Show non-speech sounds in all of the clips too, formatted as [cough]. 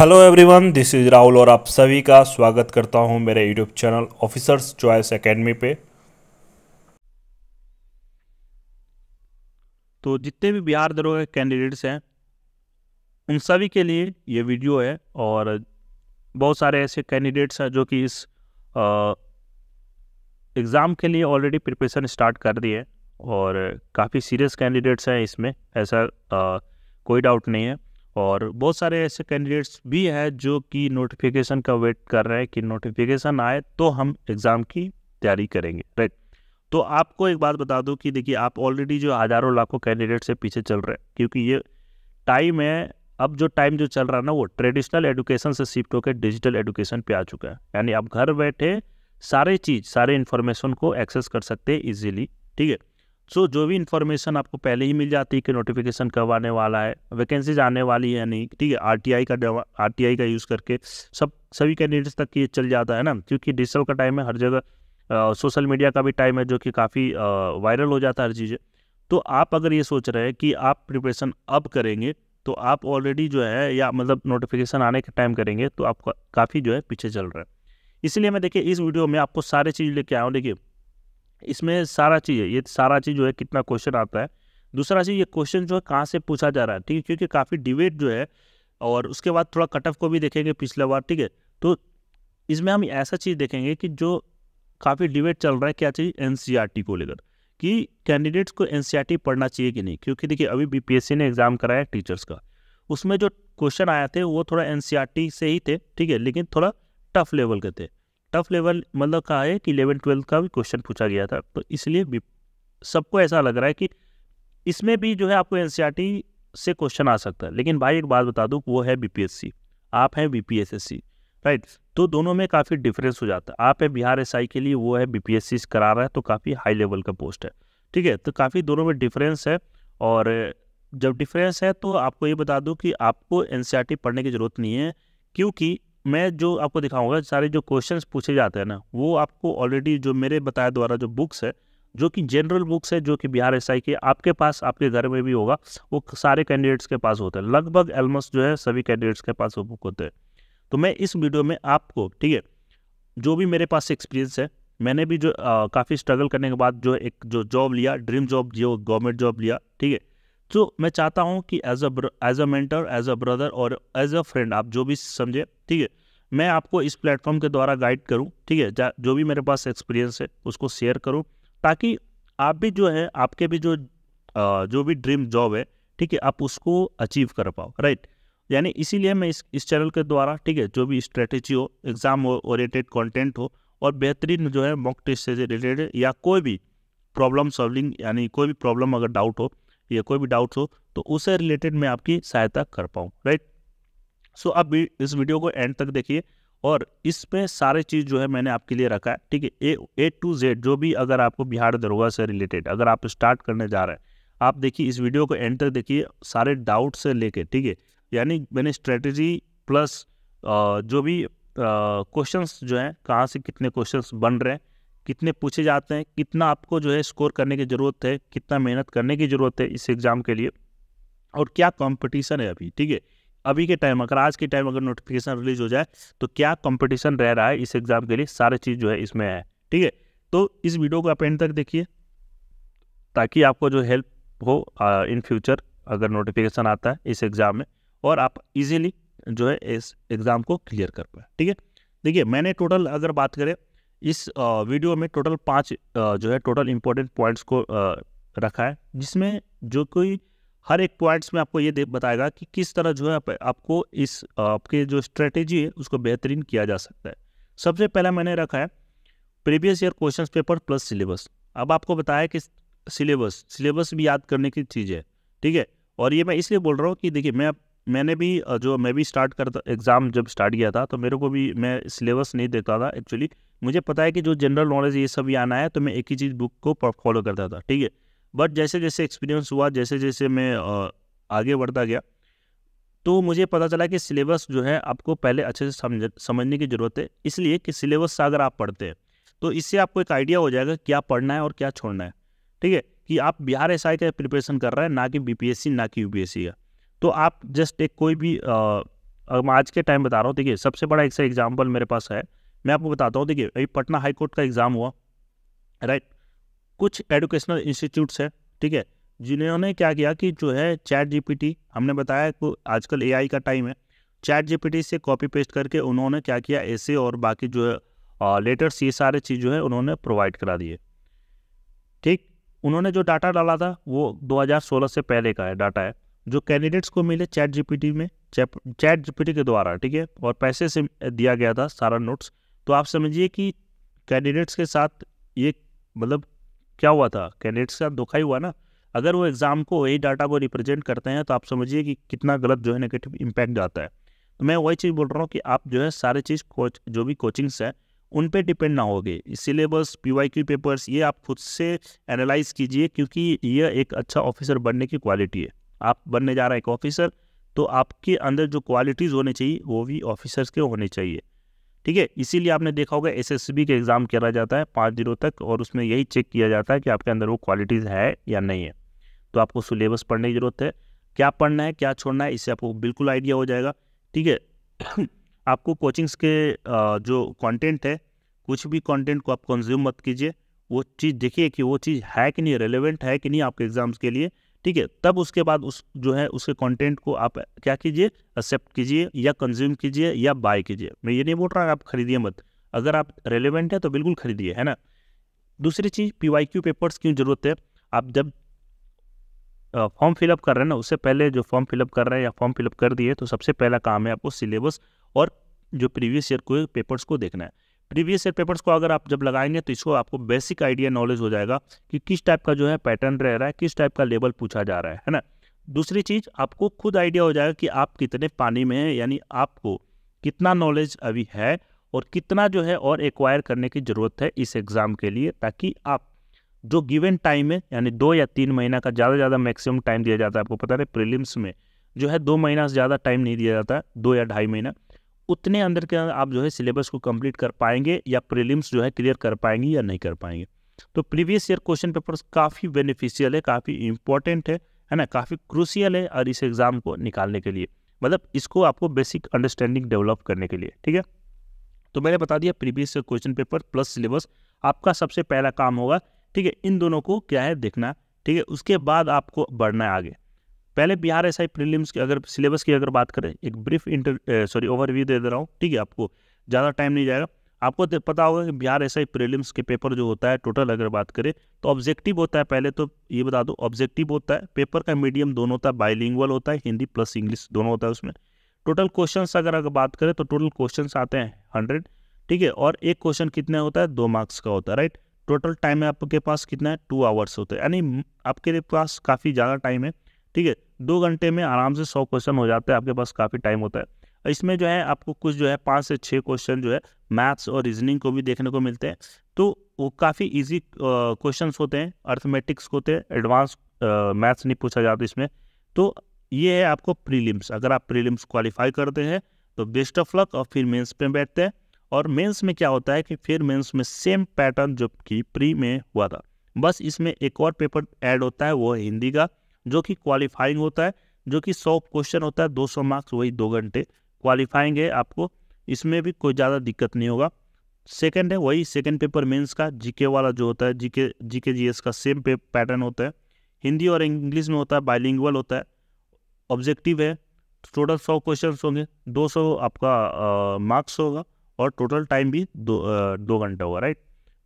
hello everyone this is Rahul और आप सभी का स्वागत करता हूं मेरे YouTube channel Officers Choice Academy पे तो जितने भी बिहार दरोगा के कैंडिडेट्स हैं उन सभी के लिए ये वीडियो है और बहुत सारे ऐसे कैंडिडेट्स हैं जो कि इस एग्ज़ाम के लिए ऑलरेडी प्रिपरेशन स्टार्ट कर दी है और काफ़ी सीरियस कैंडिडेट्स हैं इसमें ऐसा आ, कोई डाउट नहीं है और बहुत सारे ऐसे कैंडिडेट्स भी हैं जो कि नोटिफिकेशन का वेट कर रहे हैं कि नोटिफिकेशन आए तो हम एग्ज़ाम की तैयारी करेंगे राइट तो आपको एक बात बता दूं कि देखिए आप ऑलरेडी जो हज़ारों लाखों कैंडिडेट से पीछे चल रहे हैं क्योंकि ये टाइम है अब जो टाइम जो चल रहा है ना वो ट्रेडिशनल एडुकेशन से शिफ्ट होकर डिजिटल एडुकेशन पे आ चुका है यानी आप घर बैठे सारे चीज़ सारे इन्फॉर्मेशन को एक्सेस कर सकते हैं ईजिली ठीक है सो जो भी इन्फॉर्मेशन आपको पहले ही मिल जाती है कि नोटिफिकेशन कब आने वाला है वैकेंसीज आने वाली है नहीं ठीक है आरटीआई का आरटीआई का यूज़ करके सब सभी कैंडिडेट्स तक ये चल जाता है ना क्योंकि डिजिटल का टाइम है हर जगह सोशल मीडिया का भी टाइम है जो कि काफ़ी वायरल हो जाता है हर चीज़ें तो आप अगर ये सोच रहे हैं कि आप प्रिपरेशन अब करेंगे तो आप ऑलरेडी जो है या मतलब नोटिफिकेशन आने के टाइम करेंगे तो आप काफ़ी जो है पीछे चल रहा है इसलिए मैं देखिए इस वीडियो में आपको सारे चीज़ लेके आया हूँ देखिए इसमें सारा चीज़ है ये सारा चीज़ जो है कितना क्वेश्चन आता है दूसरा चीज़ ये क्वेश्चन जो है कहाँ से पूछा जा रहा है ठीक है क्योंकि काफ़ी डिबेट जो है और उसके बाद थोड़ा कट ऑफ को भी देखेंगे पिछले बार ठीक है तो इसमें हम ऐसा चीज़ देखेंगे कि जो काफ़ी डिबेट चल रहा है क्या चीज़ एन e को लेकर कि कैंडिडेट्स को एन e पढ़ना चाहिए कि नहीं क्योंकि देखिए अभी बीपीएससी ने एग्ज़ाम कराया टीचर्स का उसमें जो क्वेश्चन आया थे वो थोड़ा एन e से ही थे ठीक है लेकिन थोड़ा टफ लेवल के थे टफ लेवल मतलब कहा है कि इलेवन ट्वेल्थ का भी क्वेश्चन पूछा गया था तो इसलिए सबको ऐसा लग रहा है कि इसमें भी जो है आपको एन e से क्वेश्चन आ सकता है लेकिन भाई एक बात बता दूँ वो है बी आप हैं बी राइट तो दोनों में काफ़ी डिफरेंस हो जाता है आप है बिहार एस के लिए वो है बी करा रहा है तो काफ़ी हाई लेवल का पोस्ट है ठीक है तो काफ़ी दोनों में डिफरेंस है और जब डिफरेंस है तो आपको ये बता दूँ कि आपको एन e पढ़ने की ज़रूरत नहीं है क्योंकि मैं जो आपको दिखाऊंगा सारे जो क्वेश्चंस पूछे जाते हैं ना वो आपको ऑलरेडी जो मेरे बताया द्वारा जो बुक्स है जो कि जनरल बुक्स है जो कि बिहार एस आई के आपके पास आपके घर में भी होगा वो सारे कैंडिडेट्स के पास होते हैं लगभग एलमोस्ट जो है सभी कैंडिडेट्स के पास वो बुक होते हैं तो मैं इस वीडियो में आपको ठीक है जो भी मेरे पास एक्सपीरियंस है मैंने भी जो काफ़ी स्ट्रगल करने के बाद जो एक जो जॉब लिया ड्रीम जॉब जो गवर्नमेंट जॉब लिया ठीक है तो मैं चाहता हूँ कि as a as a mentor as a brother और एज अ फ्रेंड आप जो भी समझे ठीक है मैं आपको इस प्लेटफॉर्म के द्वारा गाइड करूँ ठीक है जो भी मेरे पास एक्सपीरियंस है उसको शेयर करूँ ताकि आप भी जो है आपके भी जो जो भी ड्रीम जॉब है ठीक है आप उसको अचीव कर पाओ राइट यानी इसीलिए मैं इस इस चैनल के द्वारा ठीक है जो भी स्ट्रेटेजी हो एग्ज़ाम ओरिएटेड कंटेंट हो और बेहतरीन जो है मॉक टेस्ट से रिलेटेड या कोई भी प्रॉब्लम सॉल्विंग यानी कोई भी प्रॉब्लम अगर डाउट हो या कोई भी डाउट हो तो उससे रिलेटेड मैं आपकी सहायता कर पाऊँ राइट सो आप इस वीडियो को एंड तक देखिए और इसमें सारे चीज़ जो है मैंने आपके लिए रखा है ठीक है ए ए टू जेड जो भी अगर आपको बिहार दरोगा से रिलेटेड अगर आप स्टार्ट करने जा रहे हैं आप देखिए इस वीडियो को एंड तक देखिए सारे डाउट से लेके ठीक है यानी मैंने स्ट्रेटजी प्लस जो भी क्वेश्चंस जो हैं कहाँ से कितने क्वेश्चंस बन रहे हैं कितने पूछे जाते हैं कितना आपको जो है स्कोर करने की ज़रूरत है कितना मेहनत करने की ज़रूरत है इस एग्ज़ाम के लिए और क्या कॉम्पिटिशन है अभी ठीक है अभी के टाइम अगर आज के टाइम अगर नोटिफिकेशन रिलीज हो जाए तो क्या कंपटीशन रह रहा है इस एग्ज़ाम के लिए सारे चीज़ जो है इसमें है ठीक है तो इस वीडियो को आप एंड तक देखिए ताकि आपको जो हेल्प हो इन फ्यूचर अगर नोटिफिकेशन आता है इस एग्ज़ाम में और आप इजीली जो है इस एग्ज़ाम को क्लियर कर पाए ठीक है देखिए मैंने टोटल अगर बात करें इस वीडियो में टोटल पाँच जो है टोटल इम्पोर्टेंट पॉइंट्स को रखा है जिसमें जो कोई हर एक पॉइंट्स में आपको ये दे बताएगा कि किस तरह जो है आप, आपको इस आपके जो स्ट्रेटेजी है उसको बेहतरीन किया जा सकता है सबसे पहला मैंने रखा है previous year question paper plus syllabus अब आपको बताया कि सिलेबस सिलेबस भी याद करने की चीज़ है ठीक है और ये मैं इसलिए बोल रहा हूँ कि देखिए मैं मैंने भी जो मैं भी स्टार्ट करता एग्ज़ाम जब स्टार्ट किया था तो मेरे को भी मैं सिलेबस नहीं देता था एक्चुअली मुझे पता है कि जो जनरल नॉलेज ये सब ही आना है तो मैं एक ही चीज़ बुक को फॉलो करता था ठीक है बट जैसे जैसे एक्सपीरियंस हुआ जैसे जैसे मैं आगे बढ़ता गया तो मुझे पता चला कि सिलेबस जो है आपको पहले अच्छे से समझ समझने की ज़रूरत है इसलिए कि सिलेबस से अगर आप पढ़ते हैं तो इससे आपको एक आइडिया हो जाएगा क्या पढ़ना है और क्या छोड़ना है ठीक है कि आप बिहार एस का प्रिपरेशन कर रहे हैं ना कि बीपीएससी ना कि यूपीएससी का तो आप जस्ट एक कोई भी आ, आज के टाइम बता रहा हूँ देखिए सबसे बड़ा एक एग्जाम्पल मेरे पास है मैं आपको बताता हूँ देखिए अभी पटना हाईकोर्ट का एग्ज़ाम हुआ राइट कुछ एडुकेशनल इंस्टीट्यूट्स हैं ठीक है जिन्होंने क्या किया कि जो है चैट जीपीटी हमने बताया कि आजकल एआई का टाइम है चैट जीपीटी से कॉपी पेस्ट करके उन्होंने क्या किया ऐसे और बाकी जो है लेटर्स ये सारे चीज़ जो है उन्होंने प्रोवाइड करा दिए ठीक उन्होंने जो डाटा डाला था वो 2016 से पहले का है डाटा है जो कैंडिडेट्स को मिले चैट जीपीटी में चैट जीपीटी के द्वारा ठीक है और पैसे से दिया गया था सारा नोट्स तो आप समझिए कि कैंडिडेट्स के साथ ये मतलब क्या हुआ था कैंडिडेट्स का धोखा ही हुआ ना अगर वो एग्ज़ाम को यही डाटा को रिप्रेजेंट करते हैं तो आप समझिए कि कितना गलत जो है नेगेटिव इम्पैक्ट जाता है तो मैं वही चीज़ बोल रहा हूँ कि आप जो है सारे चीज़ कोच जो भी कोचिंग्स हैं उन पे डिपेंड ना होगे syllabus P Y Q papers ये आप खुद से एनालाइज कीजिए क्योंकि ये एक अच्छा ऑफिसर बनने की क्वालिटी है आप बनने जा रहा है एक ऑफिसर तो आपके अंदर जो क्वालिटीज़ होनी चाहिए वो भी ऑफिसर्स के होने चाहिए ठीक है इसीलिए आपने देखा होगा बी के एग्ज़ाम करा जाता है पाँच दिनों तक और उसमें यही चेक किया जाता है कि आपके अंदर वो क्वालिटीज़ है या नहीं है तो आपको सिलेबस पढ़ने की ज़रूरत है क्या पढ़ना है क्या छोड़ना है इससे आपको बिल्कुल आइडिया हो जाएगा ठीक है [clears throat] आपको कोचिंग्स के जो कॉन्टेंट है कुछ भी कॉन्टेंट को आप कंज्यूम मत कीजिए वो चीज़ देखिए कि वो चीज़ है कि नहीं रेलिवेंट है कि नहीं आपके एग्ज़ाम्स के लिए ठीक है तब उसके बाद उस जो है उसके कंटेंट को आप क्या कीजिए एक्सेप्ट कीजिए या कंज्यूम कीजिए या बाय कीजिए मैं ये नहीं बोल रहा आप खरीदिए मत अगर आप रेलिवेंट है तो बिल्कुल खरीदिए है ना दूसरी चीज़ पी वाई क्यू पेपर्स क्यों ज़रूरत है आप जब फॉर्म फिलअप कर रहे हैं ना उससे पहले जो फॉर्म फिलअप कर रहे हैं या फॉर्म फिलअप कर दिए तो सबसे पहला काम है आपको सिलेबस और जो प्रीवियस ईयर को पेपर्स को देखना है प्रीवियस ईयर पेपर्स को अगर आप जब लगाएंगे तो इसको आपको बेसिक आइडिया नॉलेज हो जाएगा कि किस टाइप का जो है पैटर्न रह रहा है किस टाइप का लेवल पूछा जा रहा है है ना दूसरी चीज़ आपको खुद आइडिया हो जाएगा कि आप कितने पानी में हैं यानी आपको कितना नॉलेज अभी है और कितना जो है और एक्वायर करने की ज़रूरत है इस एग्ज़ाम के लिए ताकि आप जो गिवन टाइम है यानी दो या तीन महीना का ज़्यादा से ज़्यादा मैक्सिमम टाइम दिया जाता है आपको पता है प्रीलिम्स में जो है दो महीना से ज़्यादा टाइम नहीं दिया जाता है दो या ढाई महीना उतने अंदर के अंदर आप जो है सिलेबस को कंप्लीट कर पाएंगे या प्रीलिम्स जो है क्लियर कर पाएंगे या नहीं कर पाएंगे तो प्रीवियस ईयर क्वेश्चन पेपर्स काफ़ी बेनिफिशियल है काफ़ी इंपॉर्टेंट है है ना काफ़ी क्रूसियल है और इस एग्ज़ाम को निकालने के लिए मतलब इसको आपको बेसिक अंडरस्टैंडिंग डेवलप करने के लिए ठीक है तो मैंने बता दिया previous year question paper plus syllabus आपका सबसे पहला काम होगा ठीक है इन दोनों को क्या है देखना ठीक है उसके बाद आपको बढ़ना है आगे पहले बिहार एस आई प्रीलिम्स की अगर सिलेबस की अगर बात करें एक ब्रीफ इंटर सॉरी ओवरव्यू दे दे रहा हूँ ठीक है आपको ज़्यादा टाइम नहीं जाएगा आपको पता होगा कि बिहार एस आई प्रीलिम्स के पेपर जो होता है टोटल अगर बात करें तो ऑब्जेक्टिव होता है पहले तो ये बता दो ऑब्जेक्टिव होता है पेपर का मीडियम दोनों होता है बाइलिंगुअल होता है हिंदी प्लस इंग्लिश दोनों होता है उसमें टोटल क्वेश्चन अगर अगर बात करें तो टोटल क्वेश्चन आते हैं हंड्रेड ठीक है और एक क्वेश्चन कितने होता है दो मार्क्स का होता है राइट टोटल टाइम आपके पास कितना है टू आवर्स होता है यानी आपके पास काफ़ी ज़्यादा टाइम है ठीक है दो घंटे में आराम से सौ क्वेश्चन हो जाते हैं आपके पास काफ़ी टाइम होता है इसमें जो है आपको कुछ जो है पाँच से छः क्वेश्चन जो है मैथ्स और रीजनिंग को भी देखने को मिलते हैं तो वो काफ़ी इजी क्वेश्चंस होते हैं अर्थमेटिक्स होते हैं एडवांस मैथ्स नहीं पूछा जाता इसमें तो ये है आपको प्रीलिम्स अगर आप प्रीलिम्स क्वालिफाई करते हैं तो बेस्ट ऑफ लक और फिर मेंस पे बैठते हैं और मेंस में क्या होता है कि फिर मेंस में सेम पैटर्न जो कि प्री में हुआ था बस इसमें एक और पेपर ऐड होता है वो हिंदी का जो कि क्वालिफाइंग होता है जो कि सौ क्वेश्चन होता है दो सौ मार्क्स वही दो घंटे क्वालिफाइंग है आपको इसमें भी कोई ज़्यादा दिक्कत नहीं होगा सेकंड है वही सेकंड पेपर मेंस का जीके वाला जो होता है जीके जीके जीएस का सेम पैटर्न होता है हिंदी और इंग्लिश में होता है बाइलिंगल होता है ऑब्जेक्टिव है टोटल सौ क्वेश्चन होंगे दो सौ आपका मार्क्स होगा और टोटल टाइम भी दो आ, दो घंटा होगा राइट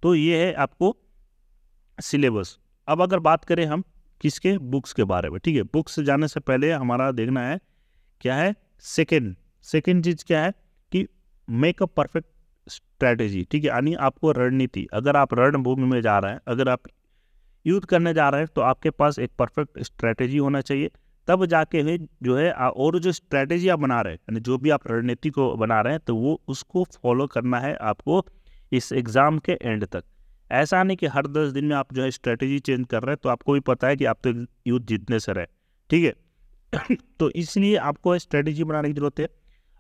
तो ये है आपको सिलेबस अब अगर बात करें हम किसके बुक्स के बारे में ठीक है बुक्स जाने से पहले हमारा देखना है क्या है सेकेंड सेकेंड चीज़ क्या है कि मेक अ परफेक्ट स्ट्रैटेजी ठीक है यानी आपको रणनीति अगर आप रणभूमि में जा रहे हैं अगर आप युद्ध करने जा रहे हैं तो आपके पास एक परफेक्ट स्ट्रैटेजी होना चाहिए तब जाके हुए जो है और जो स्ट्रैटेजी आप बना रहे हैं यानी जो भी आप रणनीति को बना रहे हैं तो वो उसको फॉलो करना है आपको इस एग्ज़ाम के एंड तक ऐसा नहीं कि हर दस दिन में आप जो है स्ट्रेटेजी चेंज कर रहे हैं तो आपको भी पता है कि आप तो युद्ध जीतने से रहे ठीक है [coughs] तो इसलिए आपको स्ट्रेटेजी बनाने की ज़रूरत है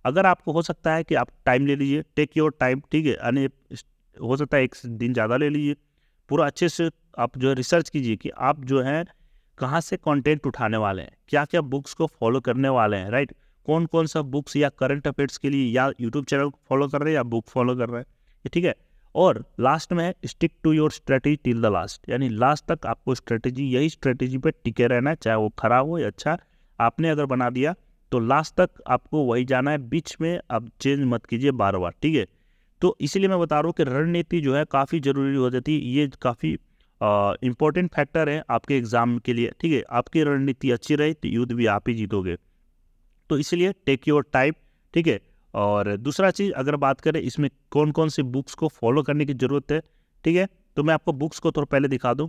अगर आपको हो सकता है कि आप टाइम ले लीजिए टेक योर टाइम ठीक है यानी हो सकता है एक दिन ज़्यादा ले लीजिए पूरा अच्छे से आप जो है रिसर्च कीजिए कि आप जो है कहाँ से कंटेंट उठाने वाले हैं क्या क्या बुक्स को फॉलो करने वाले हैं राइट कौन कौन सा बुक्स या करंट अफेयर्स के लिए या यूट्यूब चैनल फॉलो कर रहे हैं या बुक फॉलो कर रहे हैं ठीक है और लास्ट में stick to your strategy till the last यानी लास्ट तक आपको स्ट्रेटेजी यही स्ट्रेटेजी पे टिके रहना है चाहे वो खराब हो या अच्छा आपने अगर बना दिया तो लास्ट तक आपको वही जाना है बीच में आप चेंज मत कीजिए बार बार ठीक है तो इसीलिए मैं बता रहा हूँ कि रणनीति जो है काफ़ी ज़रूरी हो जाती है ये काफ़ी इंपॉर्टेंट फैक्टर है आपके एग्ज़ाम के लिए ठीक है आपकी रणनीति अच्छी रही तो युद्ध भी आप ही जीतोगे तो इसलिए टेक योर टाइप ठीक है और दूसरा चीज़ अगर बात करें इसमें कौन कौन सी बुक्स को फॉलो करने की ज़रूरत है ठीक है तो मैं आपको बुक्स को थोड़ा पहले दिखा दूँ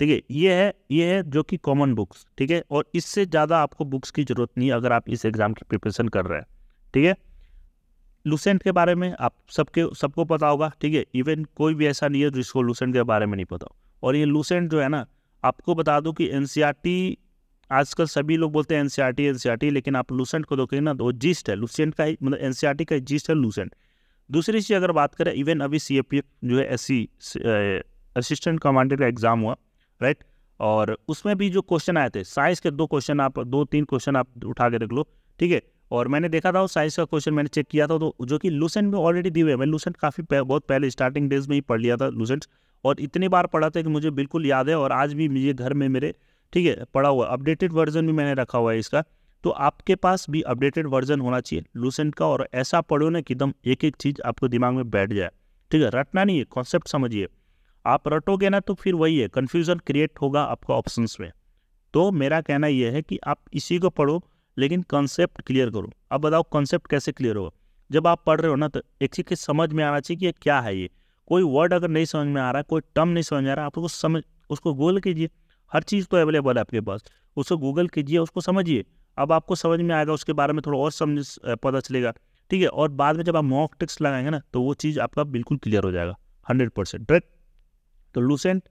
ठीक है ये है ये है जो कि कॉमन बुक्स ठीक है और इससे ज़्यादा आपको बुक्स की ज़रूरत नहीं है अगर आप इस एग्ज़ाम की प्रिपरेशन कर रहे हैं ठीक है लूसेंट के बारे में आप सबके सबको पता होगा ठीक है इवन कोई भी ऐसा नहीं है जिसको लूसेंट के बारे में नहीं पता हो और ये लूसेंट जो है ना आपको बता दूं कि एन आजकल सभी लोग बोलते हैं एनसीआरटी एनसीआरटी e e लेकिन आप लूसेंट को देखेंगे ना तो जिस्ट है लूसेंट का ही मतलब एनसीआरटी e का जिस्ट है लूसेंट दूसरी चीज़ अगर बात करें इवन अभी सी जो है एस असिस्टेंट कमांडर का एग्ज़ाम हुआ राइट और उसमें भी जो क्वेश्चन आए थे साइंस के दो क्वेश्चन आप दो तीन क्वेश्चन आप उठा के देख लो ठीक है और मैंने देखा था साइंस का क्वेश्चन मैंने चेक किया था तो जो कि लूसेंट में ऑलरेडी दी हुए मैं लूसेंट काफ़ी बहुत पहले स्टार्टिंग डेज में ही पढ़ लिया था लूसेंट और इतनी बार पढ़ा था कि मुझे बिल्कुल याद है और आज भी मुझे घर में मेरे ठीक है पड़ा हुआ अपडेटेड वर्जन भी मैंने रखा हुआ है इसका तो आपके पास भी अपडेटेड वर्जन होना चाहिए लूसेंट का और ऐसा पढ़ो ना कि एकदम एक एक चीज़ आपको दिमाग में बैठ जाए ठीक है रटना नहीं है कॉन्सेप्ट समझिए आप रटोगे ना तो फिर वही है कन्फ्यूज़न क्रिएट होगा आपका ऑप्शंस में तो मेरा कहना यह है कि आप इसी को पढ़ो लेकिन कॉन्सेप्ट क्लियर करो अब बताओ कॉन्सेप्ट कैसे क्लियर होगा जब आप पढ़ रहे हो ना तो एक चीज़ के समझ में आना चाहिए कि ये क्या है ये कोई वर्ड अगर नहीं समझ में आ रहा है कोई टर्म नहीं समझ में आ रहा आप उसको समझ उसको गोल कीजिए हर चीज़ तो अवेलेबल है आपके पास उसको गूगल कीजिए उसको समझिए अब आपको समझ में आएगा उसके बारे में थोड़ा और समझ पता चलेगा ठीक है और बाद में जब आप मॉक टेक्स्ट लगाएंगे ना तो वो चीज़ आपका बिल्कुल क्लियर हो जाएगा हंड्रेड परसेंट राइट तो लूसेंट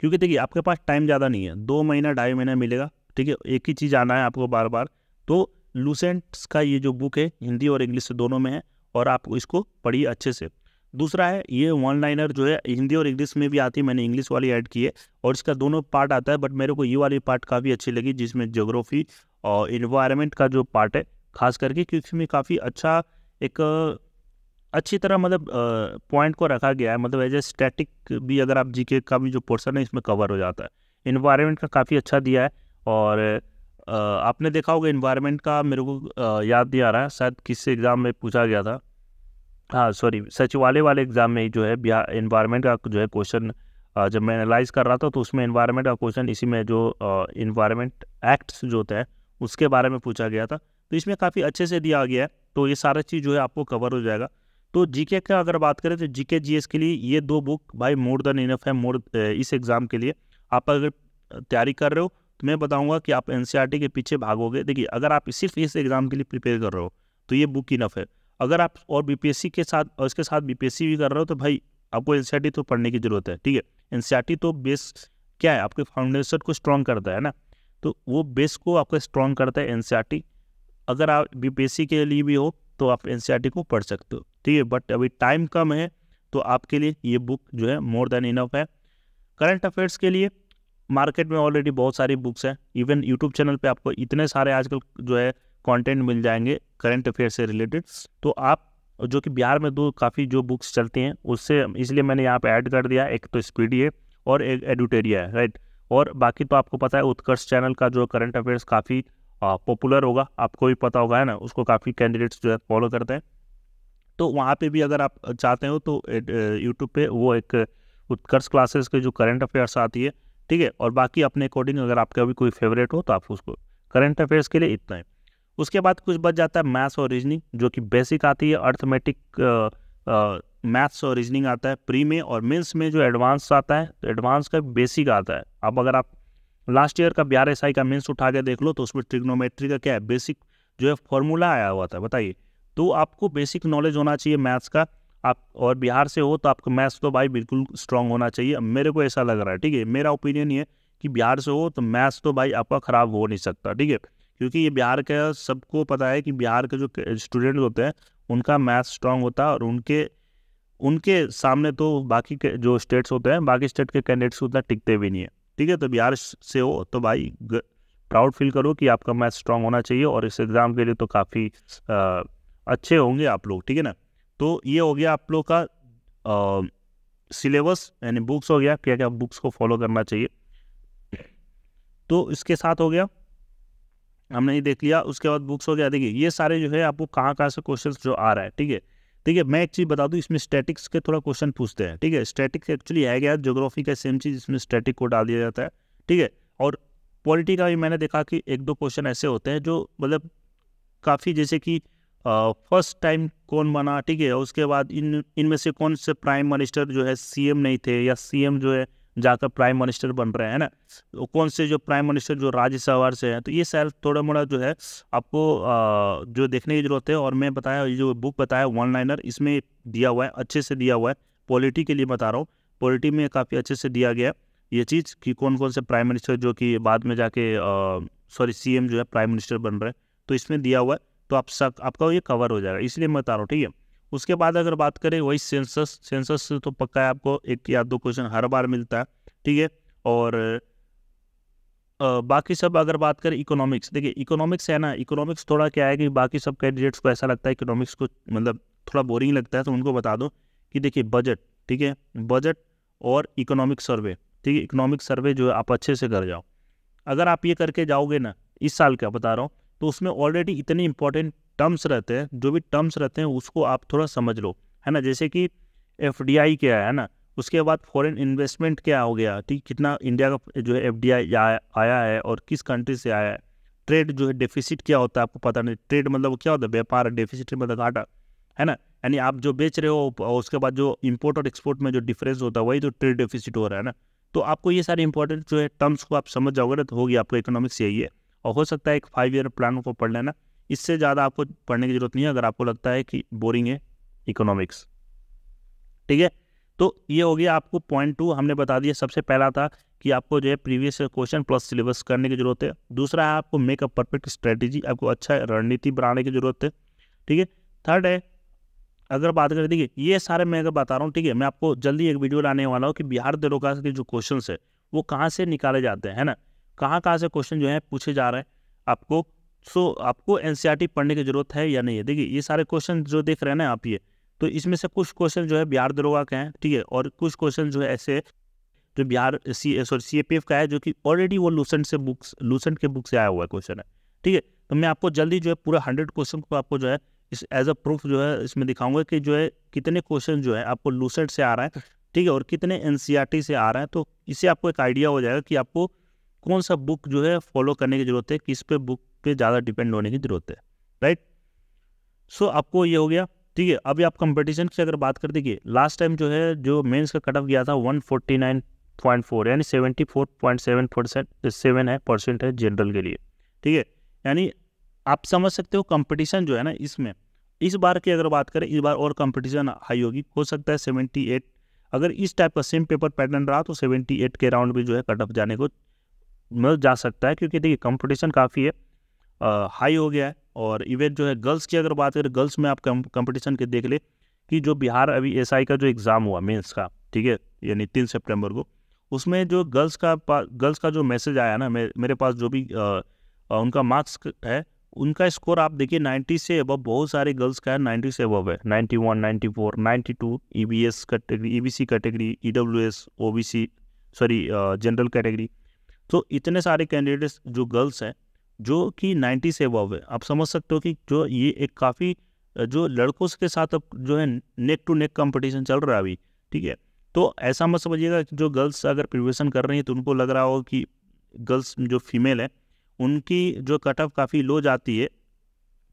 क्योंकि देखिए आपके पास टाइम ज़्यादा नहीं है दो महीना ढाई महीना मिलेगा ठीक है एक ही चीज़ आना है आपको बार बार तो लूसेंट्स का ये जो बुक है हिंदी और इंग्लिश दोनों में है और आप इसको पढ़िए अच्छे से दूसरा है ये वन लाइनर जो है हिंदी और इंग्लिश में भी आती है मैंने इंग्लिश वाली ऐड की है और इसका दोनों पार्ट आता है बट मेरे को ये वाली पार्ट काफ़ी अच्छी लगी जिसमें जोग्राफी और इन्वायरमेंट का जो पार्ट है खास करके क्योंकि इसमें काफ़ी अच्छा एक अच्छी तरह मतलब पॉइंट को रखा गया है मतलब एज ए स्टैटिक भी अगर आप जीके का भी जो पोर्सन है इसमें कवर हो जाता है इन्वायरमेंट का काफ़ी अच्छा दिया है और आपने देखा होगा इन्वायरमेंट का मेरे को याद नहीं आ रहा है शायद किस एग्ज़ाम में पूछा गया था हाँ सॉरी सचिवालय वाले एग्ज़ाम में जो है बिहार इन्वायरमेंट का जो है क्वेश्चन जब मैं एनालाइज कर रहा था तो उसमें इन्वायरमेंट का क्वेश्चन इसी में जो इन्वायरमेंट एक्ट्स जो होता है उसके बारे में पूछा गया था तो इसमें काफ़ी अच्छे से दिया गया है तो ये सारा चीज़ जो है आपको कवर हो जाएगा तो जीके का अगर बात करें तो जीके जीएस के लिए ये दो बुक भाई मोर देन इनफ है मोर इस एग्ज़ाम के लिए आप अगर तैयारी कर रहे हो तो मैं बताऊंगा कि आप एन e के पीछे भागोगे देखिए अगर आप सिर्फ इस एग्ज़ाम के लिए प्रिपेयर कर रहे हो तो ये बुक इनफ है अगर आप और बीपीएससी के साथ और इसके साथ बीपीएससी भी कर रहे हो तो भाई आपको एन तो पढ़ने की ज़रूरत है ठीक है एन तो बेस क्या है आपके फाउंडेशन को स्ट्रॉन्ग करता है ना तो वो बेस को आपका स्ट्रॉन्ग करता है एन अगर आप बीपीएससी के लिए भी हो तो आप एन को पढ़ सकते हो ठीक है बट अभी टाइम कम है तो आपके लिए ये बुक जो है मोर देन इनफ है करंट अफेयर्स के लिए मार्केट में ऑलरेडी बहुत सारी बुक्स हैं इवन यूट्यूब चैनल पे आपको इतने सारे आजकल जो है कंटेंट मिल जाएंगे करंट अफेयर से रिलेटेड तो आप जो कि बिहार में दो काफ़ी जो बुक्स चलती हैं उससे इसलिए मैंने यहाँ पे ऐड कर दिया एक तो स्पीडी है और एक एडुटेरिया है राइट और बाकी तो आपको पता है उत्कर्ष चैनल का जो करंट अफेयर्स काफ़ी पॉपुलर होगा आपको भी पता होगा है ना उसको काफ़ी कैंडिडेट्स जो है फॉलो करते हैं तो वहाँ पे भी अगर आप चाहते हो तो यूट्यूब पे वो एक उत्कर्ष क्लासेस के जो करंट अफेयर्स आती है ठीक है और बाकी अपने अकॉर्डिंग अगर आपका भी कोई फेवरेट हो तो आप उसको करंट अफेयर्स के लिए इतना है उसके बाद कुछ बच जाता है मैथ्स और रीजनिंग जो कि बेसिक आती है अर्थमेटिक मैथ्स और रीजनिंग आता है प्री में और मेंस में जो एडवांस आता है तो एडवांस का बेसिक आता है अब अगर आप लास्ट ईयर का बिहार एस का मेंस उठा के देख लो तो उसमें ट्रिग्नोमेट्री का क्या है बेसिक जो है फॉर्मूला आया हुआ था बताइए तो आपको बेसिक नॉलेज होना चाहिए मैथ्स का आप और बिहार से हो तो आपको मैथ्स तो भाई बिल्कुल स्ट्रांग होना चाहिए मेरे को ऐसा लग रहा है ठीक है मेरा ओपिनियन ये कि बिहार से हो तो मैथ्स तो भाई आपका ख़राब हो नहीं सकता ठीक है क्योंकि ये बिहार का सबको पता है कि बिहार के जो स्टूडेंट होते हैं उनका मैथ स्ट्रांग होता है और उनके उनके सामने तो बाकी के जो स्टेट्स होते हैं बाकी स्टेट के कैंडिडेट्स उतना टिकते भी नहीं है ठीक है तो बिहार से हो तो भाई प्राउड फील करो कि आपका मैथ स्ट्रांग होना चाहिए और इस एग्ज़ाम के लिए तो काफ़ी अच्छे होंगे आप लोग ठीक है ना तो ये हो गया आप लोग का सिलेबस यानी बुक्स हो गया क्या क्या बुक्स को फॉलो करना चाहिए तो इसके साथ हो गया हमने ये देख लिया उसके बाद बुक्स हो गया देखिए ये सारे जो है आपको कहाँ कहाँ से क्वेश्चन जो आ रहा है ठीक है ठीक है मैं एक चीज़ बता दूँ इसमें स्टैटिक्स के थोड़ा क्वेश्चन पूछते हैं ठीक है स्टैटिक्स एक्चुअली है गया जोग्राफी का सेम चीज़ इसमें स्टैटिक को डाल दिया जाता है ठीक है और पॉलिटी का भी मैंने देखा कि एक दो क्वेश्चन ऐसे होते हैं जो मतलब काफ़ी जैसे कि फर्स्ट टाइम कौन बना ठीक है उसके बाद इन इनमें से कौन से प्राइम मिनिस्टर जो है सीएम नहीं थे या सीएम जो है जाकर प्राइम मिनिस्टर बन रहे हैं ना तो कौन से जो प्राइम मिनिस्टर जो राज्यसभा से हैं तो ये सर थोड़ा मोड़ा जो है आपको आ, जो देखने की जरूरत है और मैं बताया ये जो बुक बताया वन लाइनर इसमें दिया हुआ है अच्छे से दिया हुआ है पॉलिटी के लिए बता रहा हूँ पॉलिटी में काफ़ी अच्छे से दिया गया ये चीज़ कि कौन कौन से प्राइम मिनिस्टर जो कि बाद में जाके सॉरी सी जो है प्राइम मिनिस्टर बन रहे हैं तो इसमें दिया हुआ है तो आप सब आपका ये कवर हो जाएगा इसलिए मैं बता रहा हूँ ठीक है उसके बाद अगर बात करें वही सेंसस सेंसस से तो पक्का है आपको एक या दो क्वेश्चन हर बार मिलता है ठीक है और आ, बाकी सब अगर बात करें इकोनॉमिक्स देखिए इकोनॉमिक्स है ना इकोनॉमिक्स थोड़ा क्या है कि बाकी सब कैंडिडेट्स को ऐसा लगता है इकोनॉमिक्स को मतलब थोड़ा बोरिंग लगता है तो उनको बता दो कि देखिए बजट ठीक है बजट और इकोनॉमिक सर्वे ठीक है इकोनॉमिक सर्वे जो है आप अच्छे से कर जाओ अगर आप ये करके जाओगे ना इस साल का बता रहा हूँ तो उसमें ऑलरेडी इतनी इंपॉर्टेंट टर्म्स रहते हैं जो भी टर्म्स रहते हैं उसको आप थोड़ा समझ लो है ना जैसे कि एफ क्या है ना उसके बाद फॉरेन इन्वेस्टमेंट क्या हो गया ठीक कितना इंडिया का जो है एफ डी आया है और किस कंट्री से आया है ट्रेड जो है डेफिसिट क्या होता है आपको पता नहीं ट्रेड मतलब क्या होता है व्यापार डेफिसिट मतलब घाटा है ना यानी आप जो बेच रहे हो उसके बाद जो इम्पोर्ट और एक्सपोर्ट में जो डिफरेंस होता है वही तो ट्रेड डेफिसिट हो रहा है ना तो आपको ये सारे इंपॉर्टेंट जो है टर्म्स को आप समझ जाओगे ना तो होगी आपको इकोनॉमिक्स यही है और हो सकता है एक फाइव ईयर प्लान को पढ़ लेना इससे ज़्यादा आपको पढ़ने की ज़रूरत नहीं है अगर आपको लगता है कि बोरिंग है इकोनॉमिक्स ठीक है तो ये हो गया आपको पॉइंट टू हमने बता दिया सबसे पहला था कि आपको जो है प्रीवियस क्वेश्चन प्लस सिलेबस करने की ज़रूरत है दूसरा है आपको मेक अ परफेक्ट स्ट्रेटेजी आपको अच्छा रणनीति बनाने की ज़रूरत है ठीक है थर्ड है अगर बात करें देखिए ये सारे मैं अगर बता रहा हूँ ठीक है मैं आपको जल्दी एक वीडियो लाने वाला हूँ कि बिहार दरोगा के जो क्वेश्चन है वो कहाँ से निकाले जाते हैं है ना कहाँ कहाँ से क्वेश्चन जो है पूछे जा रहे हैं आपको सो आपको एन e पढ़ने की ज़रूरत है या नहीं है देखिए ये सारे क्वेश्चन जो देख रहे हैं ना आप ये तो इसमें से कुछ क्वेश्चन जो है बिहार दरोगा के हैं ठीक है और कुछ क्वेश्चन जो है ऐसे जो बिहार सी सॉरी सी का है जो कि ऑलरेडी वो लूसेंट से बुक्स लूसेंट के बुक से आया हुआ क्वेश्चन है ठीक है तो मैं आपको जल्दी जो है पूरा हंड्रेड क्वेश्चन को आपको जो है इस एज अ प्रूफ जो है इसमें दिखाऊंगा कि जो है कितने क्वेश्चन जो है आपको लूसेंट से आ रहा है ठीक है और कितने एन e से आ रहा है तो इससे आपको एक आइडिया हो जाएगा कि आपको कौन सा बुक जो है फॉलो करने की जरूरत है किस पे बुक पर ज़्यादा डिपेंड होने की ज़रूरत है राइट सो so, आपको ये हो गया ठीक है अभी आप कंपटीशन की अगर बात कर देखिए लास्ट टाइम जो है जो मेंस का कट ऑफ गया था 149.4 यानी 74.7 परसेंट सेवन है परसेंट है जनरल के लिए ठीक है यानी आप समझ सकते हो कंपटीशन जो है ना इसमें इस बार की अगर बात करें इस बार और कंपटीशन हाई होगी हो सकता है 78 अगर इस टाइप का सेम पेपर पैटर्न रहा तो सेवेंटी के राउंड भी जो है कट ऑफ जाने को मिल मतलब जा सकता है क्योंकि देखिए कंपटीशन काफ़ी है हाई हो गया है और इवन जो है गर्ल्स की अगर बात करें गर्ल्स में आप कंपटीशन के देख ले कि जो बिहार अभी एस का जो एग्ज़ाम हुआ मेंस का ठीक है यानी तीन सितंबर को उसमें जो गर्ल्स का गर्ल्स का जो मैसेज आया ना मे, मेरे पास जो भी आ, आ, उनका मार्क्स है उनका स्कोर आप देखिए 90 से अबव बहुत सारे गर्ल्स का है 90 से अबव है 91, 94, 92 S category C category B C sorry general category तो इतने सारे कैंडिडेट्स जो गर्ल्स हैं जो कि नाइन्टी से अबव है आप समझ सकते हो कि जो ये एक काफ़ी जो लड़कों के साथ अब जो है नेक टू नेक कंपटीशन चल रहा है अभी ठीक है तो ऐसा मत समझिएगा कि जो गर्ल्स अगर प्रिपरेशन कर रही हैं तो उनको लग रहा हो कि गर्ल्स जो फीमेल है उनकी जो कट ऑफ काफ़ी लो जाती है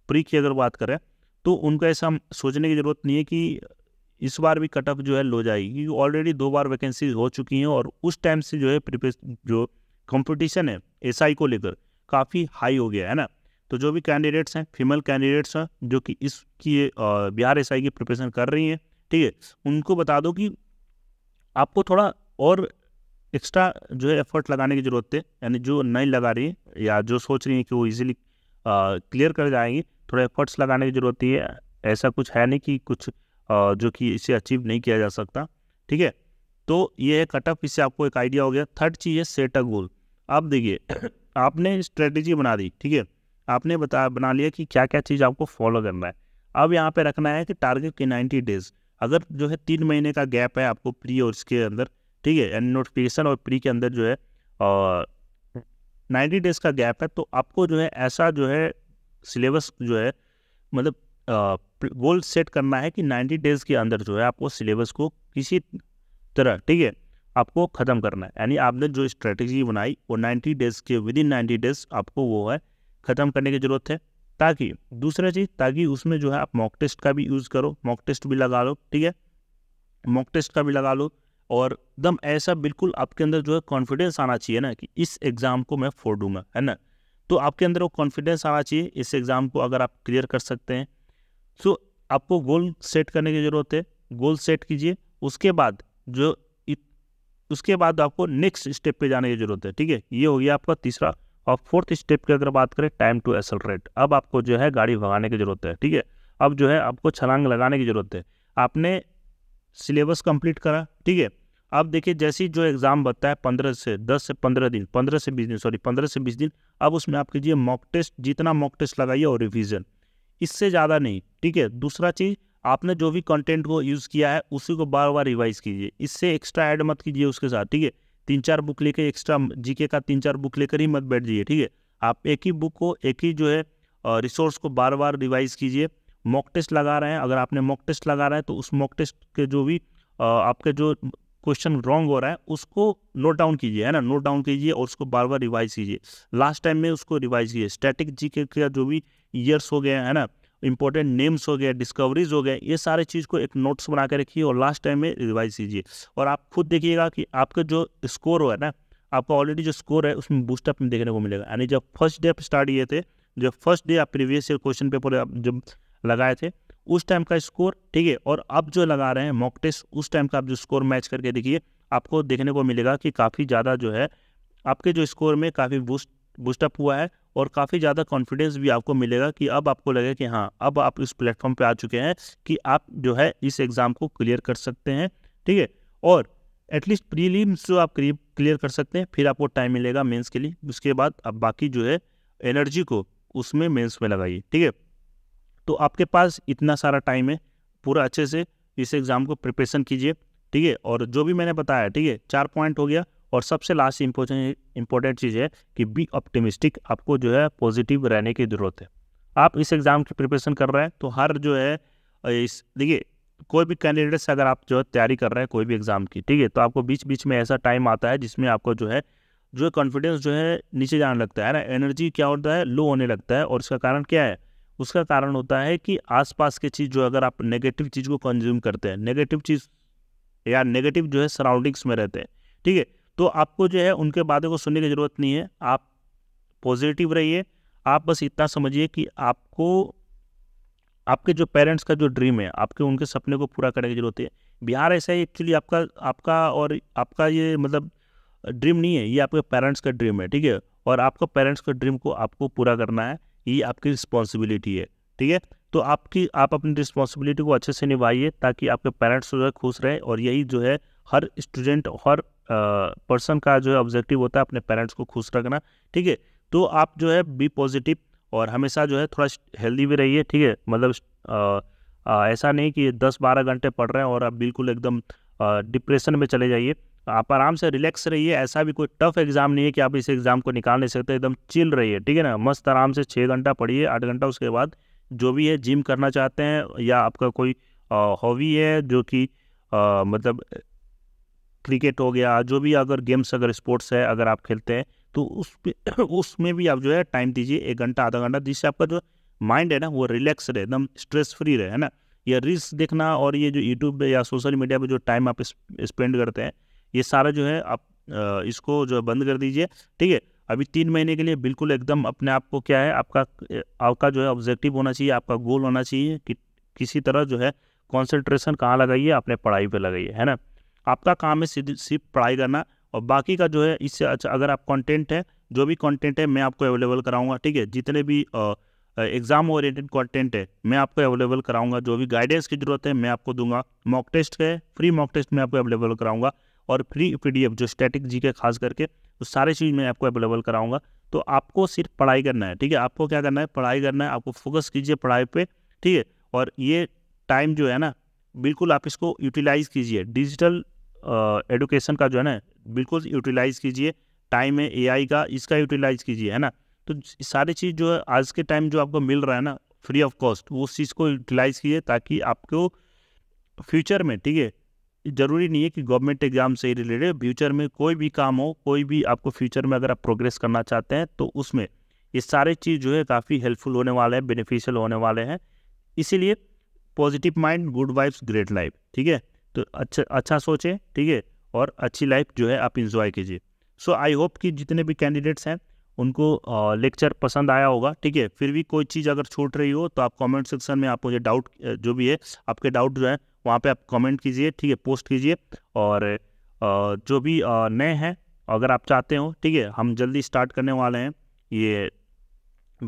प्री की अगर बात करें तो उनको ऐसा सोचने की ज़रूरत नहीं है कि इस बार भी कट ऑफ जो है लो जाएगी क्योंकि ऑलरेडी दो बार वैकेंसी हो चुकी हैं और उस टाइम से जो है प्रिपे जो कंपटीशन है एसआई को लेकर काफ़ी हाई हो गया है ना तो जो भी कैंडिडेट्स हैं फीमेल कैंडिडेट्स हैं जो कि इसकी बिहार एस की प्रिपरेशन कर रही हैं ठीक है उनको बता दो कि आपको थोड़ा और एक्स्ट्रा जो है एफर्ट लगाने की ज़रूरत है यानी जो नहीं लगा रही है या जो सोच रही है कि वो इजीली क्लियर कर जाएंगे थोड़ा एफर्ट्स लगाने की ज़रूरत है ऐसा कुछ है नहीं कि कुछ आ, जो कि इसे अचीव नहीं किया जा सकता ठीक है तो ये है कटअप इससे आपको एक आइडिया हो गया थर्ड चीज़ है सेट अ गोल आप देखिए आपने स्ट्रेटजी बना दी ठीक है आपने बता बना लिया कि क्या क्या चीज़ आपको फॉलो करना है अब यहाँ पे रखना है कि टारगेट के नाइन्टी डेज अगर जो है तीन महीने का गैप है आपको प्री और इसके अंदर ठीक है एंड नोटिफिकेशन और प्री के अंदर जो है और नाइन्टी डेज का गैप है तो आपको जो है ऐसा जो है सिलेबस जो है मतलब गोल सेट करना है कि नाइन्टी डेज के अंदर जो है आपको सिलेबस को किसी तरह ठीक है आपको ख़त्म करना है यानी आपने जो स्ट्रेटेजी बनाई वो 90 डेज़ के विद इन नाइन्टी डेज़ आपको वो है ख़त्म करने की ज़रूरत है ताकि दूसरा चीज़ ताकि उसमें जो है आप मॉक टेस्ट का भी यूज़ करो मॉक टेस्ट भी लगा लो ठीक है मॉक टेस्ट का भी लगा लो और एकदम ऐसा बिल्कुल आपके अंदर जो है कॉन्फिडेंस आना चाहिए ना कि इस एग्ज़ाम को मैं फोड़ दूंगा है ना तो आपके अंदर वो कॉन्फिडेंस आना चाहिए इस एग्ज़ाम को अगर आप क्लियर कर सकते हैं सो आपको गोल सेट करने की ज़रूरत है गोल सेट कीजिए उसके बाद जो उसके बाद आपको नेक्स्ट स्टेप पे जाने की जरूरत है ठीक है ये हो गया आपका तीसरा और फोर्थ स्टेप की अगर बात करें टाइम टू एसलरेट अब आपको जो है गाड़ी भगाने की जरूरत है ठीक है अब जो है आपको छलांग लगाने की जरूरत है आपने सिलेबस कंप्लीट करा ठीक है अब देखिए जैसी जो एग्ज़ाम बता है पंद्रह से दस से पंद्रह दिन पंद्रह से बीस दिन सॉरी पंद्रह से बीस दिन अब उसमें आप कीजिए मॉक टेस्ट जितना मॉक टेस्ट लगाइए और रिविज़न इससे ज़्यादा नहीं ठीक है दूसरा चीज़ आपने जो भी कंटेंट को यूज़ किया है उसी को बार बार रिवाइज कीजिए इससे एक्स्ट्रा ऐड मत कीजिए उसके साथ ठीक है तीन चार बुक लेके एक्स्ट्रा जीके का तीन चार बुक लेकर ही मत बैठ जाइए ठीक है आप एक ही बुक को एक ही जो है रिसोर्स को बार बार रिवाइज कीजिए मॉक टेस्ट लगा रहे हैं अगर आपने मॉक टेस्ट लगा रहे हैं तो उस मॉक टेस्ट के जो भी आपके जो क्वेश्चन रॉन्ग हो रहा है उसको नोट डाउन कीजिए है ना नोट डाउन कीजिए और उसको बार बार रिवाइज कीजिए लास्ट टाइम में उसको रिवाइज कीजिए स्टैटिक जी के जो भी ईयर्स हो गए हैं ना इंपॉर्टेंट नेम्स हो गए डिस्कवरीज हो गए ये सारे चीज़ को एक नोट्स बना के रखिए और लास्ट टाइम में रिवाइज कीजिए और आप खुद देखिएगा कि आपका जो स्कोर हो है ना आपका ऑलरेडी जो स्कोर है उसमें बूस्टअप में देखने को मिलेगा यानी जब फर्स्ट डे आप स्टार्ट किए थे जब फर्स्ट डे आप प्रीवियस ईयर क्वेश्चन पेपर आप जब लगाए थे उस टाइम का स्कोर ठीक है और अब जो लगा रहे हैं मॉक टेस्ट उस टाइम का आप जो स्कोर मैच करके देखिए आपको देखने को मिलेगा कि काफ़ी ज़्यादा जो है आपके जो स्कोर में काफ़ी बूस्ट बूस्टअप हुआ है और काफ़ी ज़्यादा कॉन्फिडेंस भी आपको मिलेगा कि अब आपको लगेगा कि हाँ अब आप इस प्लेटफॉर्म पर आ चुके हैं कि आप जो है इस एग्ज़ाम को क्लियर कर सकते हैं ठीक है और एटलीस्ट प्रीलिम्स जो आप क्लियर कर सकते हैं फिर आपको टाइम मिलेगा मेंस के लिए उसके बाद आप बाकी जो है एनर्जी को उसमें मेंस में लगाइए ठीक है तो आपके पास इतना सारा टाइम है पूरा अच्छे से इस एग्ज़ाम को प्रिपरेशन कीजिए ठीक है और जो भी मैंने बताया ठीक है चार पॉइंट हो गया और सबसे लास्ट इम्पोर्टेंट चीज़ है कि बी ऑप्टिमिस्टिक आपको जो है पॉजिटिव रहने की ज़रूरत है आप इस एग्ज़ाम की प्रिपरेशन कर रहे हैं तो हर जो है इस देखिए कोई भी कैंडिडेट से अगर आप जो है तैयारी कर रहे हैं कोई भी एग्ज़ाम की ठीक है तो आपको बीच बीच में ऐसा टाइम आता है जिसमें आपको जो है जो कॉन्फिडेंस जो है नीचे जाने लगता है ना एनर्जी क्या होता है लो होने लगता है और इसका कारण क्या है उसका कारण होता है कि आसपास की चीज़ जो अगर आप नेगेटिव चीज़ को कंज्यूम करते हैं नेगेटिव चीज़ या नेगेटिव जो है सराउंडिंग्स में रहते हैं ठीक है तो आपको जो है उनके बातों को सुनने की ज़रूरत नहीं है आप पॉजिटिव रहिए आप बस इतना समझिए कि आपको आपके जो पेरेंट्स का जो ड्रीम है आपके उनके सपने को पूरा करने की ज़रूरत है बिहार ऐसा ही एक्चुअली आपका आपका और आपका ये मतलब ड्रीम नहीं है ये आपके पेरेंट्स का ड्रीम है ठीक है और आपका पेरेंट्स का ड्रीम को आपको पूरा करना है ये आपकी रिस्पॉन्सिबिलिटी है ठीक है तो आपकी आप अपनी रिस्पॉन्सिबिलिटी को अच्छे से निभाइए ताकि आपके पेरेंट्स जो है खुश रहे और यही जो है हर स्टूडेंट हर पर्सन का जो है ऑब्जेक्टिव होता है अपने पेरेंट्स को खुश रखना ठीक है तो आप जो है बी पॉजिटिव और हमेशा जो है थोड़ा हेल्दी भी रहिए ठीक है मतलब ऐसा नहीं कि दस बारह घंटे पढ़ रहे हैं और आप बिल्कुल एकदम डिप्रेशन में चले जाइए आप आराम से रिलैक्स रहिए ऐसा भी कोई टफ एग्ज़ाम नहीं है कि आप इस एग्ज़ाम को निकाल नहीं सकते एकदम चिल रहिए ठीक है ना मस्त आराम से छः घंटा पढ़िए आठ घंटा उसके बाद जो भी है जिम करना चाहते हैं या आपका कोई हॉबी है जो कि मतलब क्रिकेट हो गया जो भी अगर गेम्स अगर स्पोर्ट्स है अगर आप खेलते हैं तो उस [clears throat] उसमें भी आप जो है टाइम दीजिए एक घंटा आधा घंटा जिससे आपका जो माइंड है ना वो रिलैक्स रहे एकदम स्ट्रेस फ्री रहे है ना ये रील्स देखना और ये जो यूट्यूब पे या सोशल मीडिया पे जो टाइम आप स्पेंड करते हैं ये सारा जो है आप इसको जो है बंद कर दीजिए ठीक है अभी तीन महीने के लिए बिल्कुल एकदम अपने आप को क्या है आपका आपका जो है ऑब्जेक्टिव होना चाहिए आपका गोल होना चाहिए कि किसी तरह जो है कॉन्सेंट्रेशन कहाँ लगाइए अपने पढ़ाई पर लगाइए है ना आपका काम है सिर्फ पढ़ाई करना और बाकी का जो है इससे अच्छा अगर आप कंटेंट है जो भी कंटेंट है मैं आपको अवेलेबल कराऊंगा ठीक है जितने भी एग्जाम ओरिएंटेड कंटेंट है मैं आपको अवेलेबल कराऊंगा जो भी गाइडेंस की जरूरत है मैं आपको दूंगा मॉक टेस्ट है फ्री मॉक टेस्ट मैं आपको अवेलेबल कराऊंगा और फ्री पी जो स्टैटिक जी के खास करके तो सारे चीज़ मैं आपको अवेलेबल कराऊंगा तो आपको सिर्फ पढ़ाई करना है ठीक है आपको क्या करना है पढ़ाई करना है आपको फोकस कीजिए पढ़ाई पे ठीक है और ये टाइम जो है ना बिल्कुल आप इसको यूटिलाइज़ कीजिए डिजिटल एडुकेशन का जो है ना बिल्कुल यूटिलाइज़ कीजिए टाइम है एआई का इसका यूटिलाइज़ कीजिए है ना तो सारी चीज़ जो है आज के टाइम जो आपको मिल रहा है ना फ्री ऑफ कॉस्ट वो चीज़ को यूटिलाइज़ कीजिए ताकि आपको फ्यूचर में ठीक है ज़रूरी नहीं है कि गवर्नमेंट एग्ज़ाम से रिलेटेड फ्यूचर में कोई भी काम हो कोई भी आपको फ्यूचर में अगर आप प्रोग्रेस करना चाहते हैं तो उसमें ये सारे चीज़ जो है काफ़ी हेल्पफुल होने वाले हैं बेनिफिशियल होने वाले हैं इसीलिए positive mind good vibes great life ठीक है तो अच्छा अच्छा सोचें ठीक है और अच्छी लाइफ जो है आप इन्जॉय कीजिए सो आई होप कि जितने भी कैंडिडेट्स हैं उनको लेक्चर पसंद आया होगा ठीक है फिर भी कोई चीज़ अगर छूट रही हो तो आप कमेंट सेक्शन में आप मुझे डाउट जो भी है आपके डाउट जो है वहाँ पे आप कमेंट कीजिए ठीक है पोस्ट कीजिए और जो भी नए हैं अगर आप चाहते हो ठीक है हम जल्दी स्टार्ट करने वाले हैं ये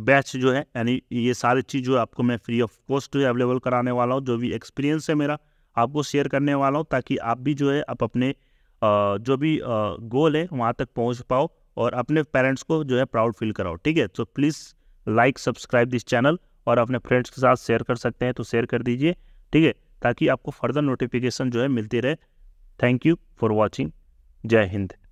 बैच जो है यानी ये सारी चीज़ जो है आपको मैं फ्री ऑफ कॉस्ट जो है अवेलेबल कराने वाला हूँ जो भी एक्सपीरियंस है मेरा आपको शेयर करने वाला हूँ ताकि आप भी जो है आप अपने जो भी गोल है वहाँ तक पहुँच पाओ और अपने पेरेंट्स को जो है प्राउड फील कराओ ठीक है तो please like subscribe this channel और अपने फ्रेंड्स के साथ शेयर कर सकते हैं तो शेयर कर दीजिए ठीक है ताकि आपको फर्दर नोटिफिकेशन जो है मिलती रहे थैंक यू फॉर वॉचिंग जय हिंद